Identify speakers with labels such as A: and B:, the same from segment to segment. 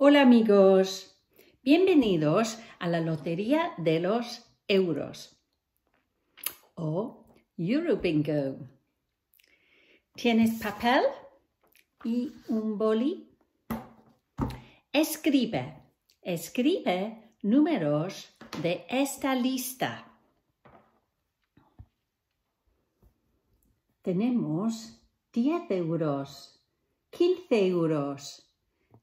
A: Hola amigos, bienvenidos a la Lotería de los Euros o Eurobingo. ¿Tienes papel y un boli? Escribe, escribe números de esta lista. Tenemos 10 euros, 15 euros,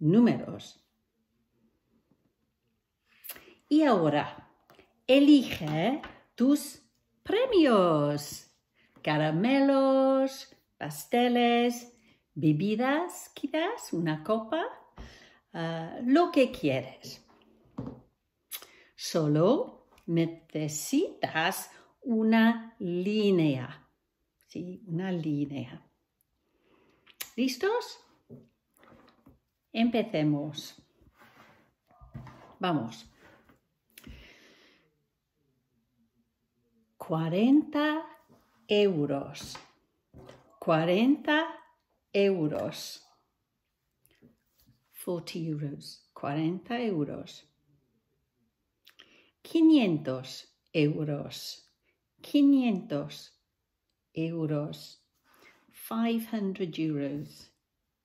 A: números. Y ahora, elige tus premios. Caramelos, pasteles, bebidas, quizás una copa, ah, lo que quieres. Solo necesitas una línea. Sí, una línea. ¿Listos? Empecemos. Vamos. 40 euros. 40 euros. 40 euros. 40 euros. 500 euros. 500 euros. 500 euros.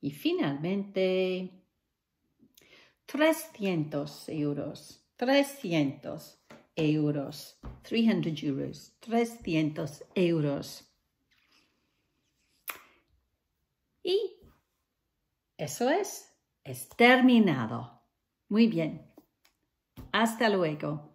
A: Y finalmente, trescientos euros, trescientos euros, 300 euros, 300 euros. Y eso es, es terminado. Muy bien. Hasta luego.